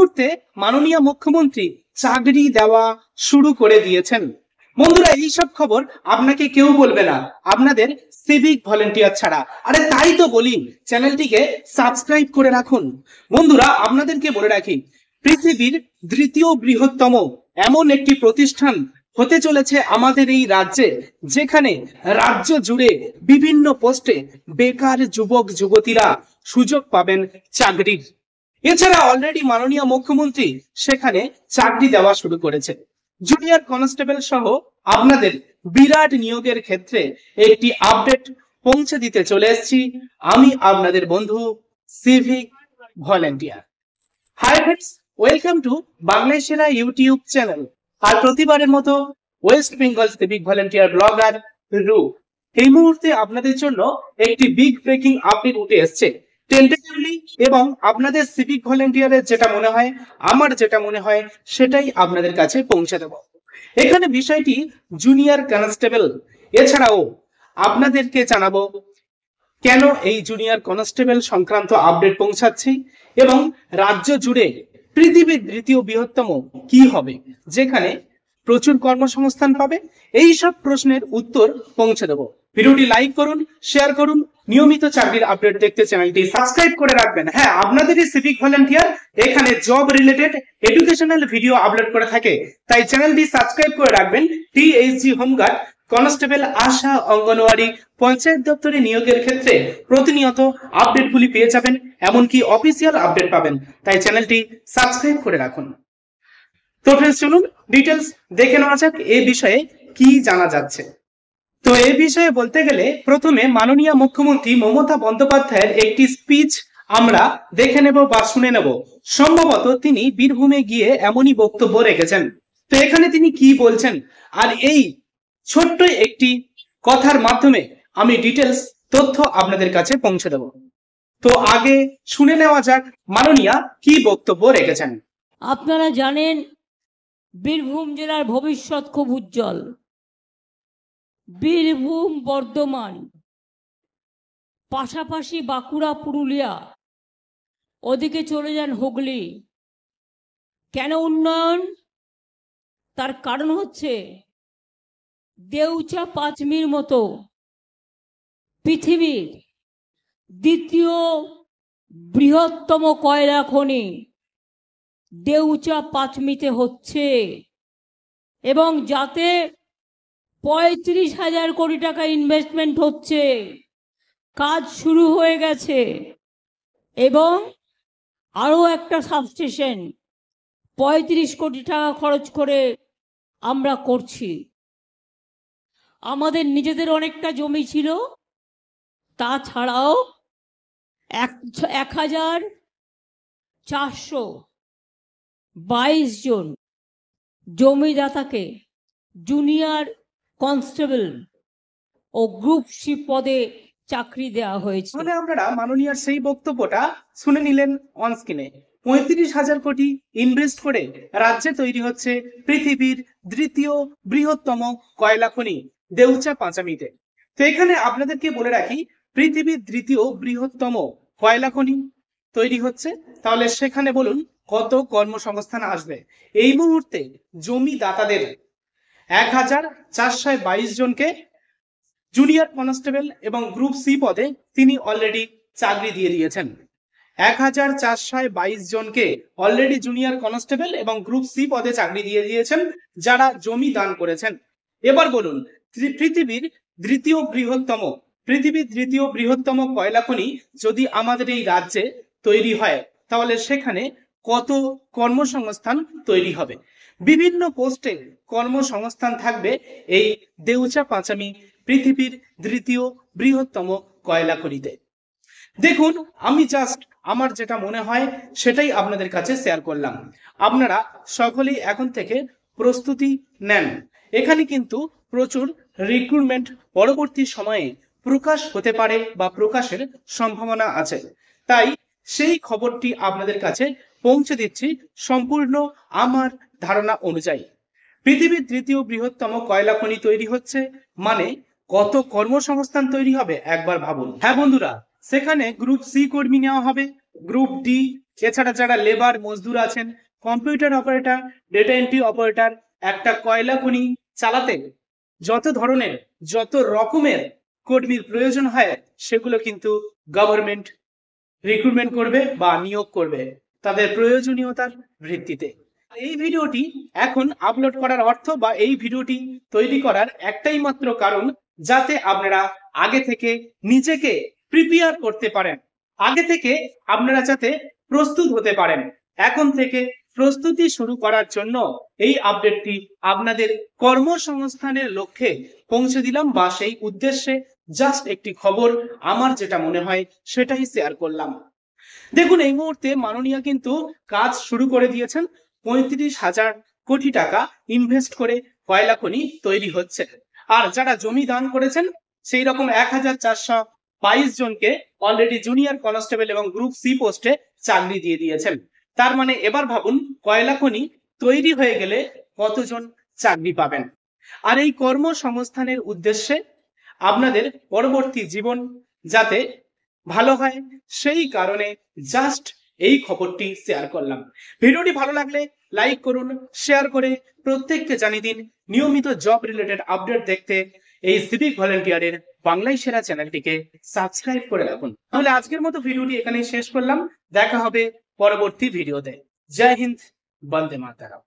মুহূর্তে মাননীয় মুখ্যমন্ত্রী চাকরি দেওয়া শুরু করে দিয়েছেন বন্ধুরা এইসব খবর আপনাকে কেউ বলবে না আপনাদের সিভিক ভলেন্টিয়ার ছাড়া আরে তাই তো বলি চ্যানেলটিকে সাবস্ক্রাইব করে রাখুন বন্ধুরা আপনাদেরকে বলে রাখি পৃথিবীর দ্বিতীয় বৃহত্তম এমন একটি প্রতিষ্ঠান হতে চলেছে আমাদের এই রাজ্যে যেখানে রাজ্য জুড়ে বিভিন্ন পোস্টে বেকার যুবক যুবতীরা সুযোগ পাবেন চাকরির এছাড়া অলরেডি মাননীয় মুখ্যমন্ত্রী সেখানে চাকরি দেওয়া শুরু করেছে জুনিয়র কনস্টেবল সহ আপনাদের বিরাট নিয়োগের ক্ষেত্রে একটি আপডেট পৌঁছে দিতে চলে এসেছি আমি আপনাদের বন্ধু civic volunteer hi friends welcome to বাংলাদেশেরা ইউটিউব চ্যানেল আর প্রতিবারের মতো West Bengal civic volunteer blogger রু এই মুহূর্তে আপনাদের জন্য একটি বিগ ব্রেকিং আপডেট উঠে এসছে টেন্টেটিভলি এবং আপনাদের সিভিক ভলেন্টিয়ারের যেটা মনে হয় আমার যেটা মনে হয় সেটাই আপনাদের কাছে পৌঁছে দেব এখানে বিষয়টি জুনিয়র কনস্টেবল এছাড়াও আপনাদেরকে জানাবো কেন এই জুনিয়র কনস্টেবল সংক্রান্ত আপডেট পৌঁছাচ্ছি এবং রাজ্য জুড়ে পৃথিবীর দ্বিতীয় বৃহত্তম কি হবে যেখানে প্রচুর কর্মসংস্থান পাবে এই সব প্রশ্নের উত্তর পৌঁছে দেবো ভিডিওটি লাইক করুন শেয়ার করুন নিয়মিত চাকরির আপডেট দেখতে চ্যানেলটি সাবস্ক্রাইব করে রাখবেন হ্যাঁ আপনাদেরই সিভিক ভলেন্টিয়ার এখানে job related educational video upload করে থাকে তাই চ্যানেলটি সাবস্ক্রাইব করে রাখবেন টিএইচজি হোমগার্ড কনস্টেবল আশা অঙ্গনওয়াড়ি পঞ্চায়েত দপ্তরে নিয়োগের ক্ষেত্রে প্রতিনিয়ত আপডেটগুলি পেয়ে যাবেন এমনকি অফিসিয়াল আপডেট পাবেন তাই চ্যানেলটি সাবস্ক্রাইব করে রাখুন তো ফ্রেন্ডস চলুন ডিটেলস দেখে নেওয়া যাক এ বিষয়ে কি জানা যাচ্ছে তো এ বিষয়ে বলতে গেলে প্রথমে মাননীয় মুখ্যমন্ত্রী মমতা বন্দ্যোপাধ্যায়ের একটি স্পিচ আমরা দেখে নেব বা শুনে নেব সম্ভবত তিনি বীরভূমে গিয়ে এমনই বক্তব্য রেখেছেন তো এখানে তিনি কি বলছেন আর এই ছোট্ট একটি কথার মাধ্যমে আমি ডিটেলস তথ্য আপনাদের কাছে পৌঁছে দেব তো আগে শুনে নেওয়া যাক মাননীয় কি বক্তব্য রেখেছেন আপনারা জানেন বীরভূম জেলার ভবিষ্যৎ খুব উজ্জ্বল বীরভূম বর্ধমান পাশাপাশি বাঁকুড়া পুরুলিয়া ওদিকে চলে যান হুগলি কেন উন্নয়ন তার কারণ হচ্ছে দেউচা পাঁচমির মতো পৃথিবীর দ্বিতীয় বৃহত্তম কয়লা খনি দেউচা পাঁচমিতে হচ্ছে এবং যাতে পঁয়ত্রিশ হাজার কোটি টাকা ইনভেস্টমেন্ট হচ্ছে কাজ শুরু হয়ে গেছে এবং আরও একটা সাবস্টেশন পঁয়ত্রিশ কোটি টাকা খরচ করে আমরা করছি আমাদের নিজেদের অনেকটা জমি ছিল তাছাড়াও এক এক হাজার চারশো বাইশ জন জমিদাতাকে জুনিয়র কনস্টেবল ও গ্রুপ সি পদে চাকরি দেওয়া হয়েছে তাহলে আপনারা মাননীয় সেই বক্তব্যটা শুনে নিলেন স্ক্রিনে পঁয়ত্রিশ হাজার কোটি ইনভেস্ট করে রাজ্যে তৈরি হচ্ছে পৃথিবীর দ্বিতীয় বৃহত্তম কয়লা খনি দেউচা পাঁচামিতে তো এখানে আপনাদেরকে বলে রাখি পৃথিবীর দ্বিতীয় বৃহত্তম কয়লা খনি তৈরি হচ্ছে তাহলে সেখানে বলুন কত কর্মসংস্থান আসবে এই মুহূর্তে জমি দাতাদের এক হাজার চারশো বাইশ জনকে জুনিয়র কনস্টেবল এবং গ্রুপ সি পদে তিনি অলরেডি চাকরি দিয়ে দিয়েছেন এক হাজার চারশো বাইশ জনকে অলরেডি জুনিয়র কনস্টেবল এবং গ্রুপ সি পদে চাকরি দিয়ে দিয়েছেন যারা জমি দান করেছেন এবার বলুন পৃথিবীর দ্বিতীয় বৃহত্তম পৃথিবীর দ্বিতীয় বৃহত্তম কয়লা খনি যদি আমাদের এই রাজ্যে তৈরি হয় তাহলে সেখানে কত কর্মসংস্থান তৈরি হবে বিভিন্ন পোস্টে কর্মসংস্থান থাকবে এই দেউচা পাঁচামি পৃথিবীর দ্বিতীয় বৃহত্তম কয়লা করিতে দেখুন আমি জাস্ট আমার যেটা মনে হয় সেটাই আপনাদের কাছে শেয়ার করলাম আপনারা সকলেই এখন থেকে প্রস্তুতি নেন এখানে কিন্তু প্রচুর রিক্রুটমেন্ট পরবর্তী সময়ে প্রকাশ হতে পারে বা প্রকাশের সম্ভাবনা আছে তাই সেই খবরটি আপনাদের কাছে পৌঁছে দিচ্ছি সম্পূর্ণ আমার ধারণা অনুযায়ী পৃথিবীর তৃতীয় বৃহত্তম কয়লা খনি তৈরি হচ্ছে মানে কত কর্মসংস্থান তৈরি হবে একবার ভাবুন হ্যাঁ বন্ধুরা সেখানে গ্রুপ সি কর্মী নেওয়া হবে গ্রুপ ডি এছাড়া যারা লেবার মজদুর আছেন computer operator data entry operator একটা কয়লা খনি চালাতে যত ধরনের যত রকমের কর্মীর প্রয়োজন হয় সেগুলো কিন্তু গভর্নমেন্ট রিক্রুটমেন্ট করবে বা নিয়োগ করবে তাদের প্রয়োজনীয়তার ভিত্তিতে এই ভিডিওটি এখন আপলোড করার অর্থ বা এই ভিডিওটি তৈরি করার একটাই মাত্র কারণ যাতে আপনারা আগে থেকে নিজেকে প্রিপেয়ার করতে পারেন আগে থেকে আপনারা যাতে প্রস্তুত হতে পারেন এখন থেকে প্রস্তুতি শুরু করার জন্য এই আপডেটটি আপনাদের কর্মসংস্থানের লক্ষ্যে পৌঁছে দিলাম বা সেই উদ্দেশ্যে জাস্ট একটি খবর আমার যেটা মনে হয় সেটাই শেয়ার করলাম দেখুন এই মুহূর্তে মাননীয়া কিন্তু কাজ শুরু করে দিয়েছেন পঁয়ত্রিশ হাজার কোটি টাকা ইনভেস্ট করে কয়লা খনি তৈরি হচ্ছে আর যারা জমি দান করেছেন সেই রকম এক হাজার চারশো বাইশ জনকে অলরেডি জুনিয়র কনস্টেবল এবং গ্রুপ সি পোস্টে চাকরি দিয়ে দিয়েছেন তার মানে এবার ভাবুন কয়লা খনি তৈরি হয়ে গেলে কতজন চাকরি পাবেন আর এই কর্মসংস্থানের উদ্দেশ্যে আপনাদের পরবর্তী জীবন যাতে ভালো হয় সেই কারণে জাস্ট এই খবরটি শেয়ার করলাম ভিডিওটি ভালো লাগলে লাইক করুন শেয়ার করে প্রত্যেককে জানিয়ে দিন নিয়মিত জব রিলেটেড আপডেট দেখতে এই সিভিক ভলেন্টিয়ারের বাংলায় সেরা চ্যানেলটিকে সাবস্ক্রাইব করে রাখুন তাহলে আজকের মতো ভিডিওটি এখানেই শেষ করলাম দেখা হবে পরবর্তী ভিডিওতে জয় হিন্দ বন্দে মাতারাম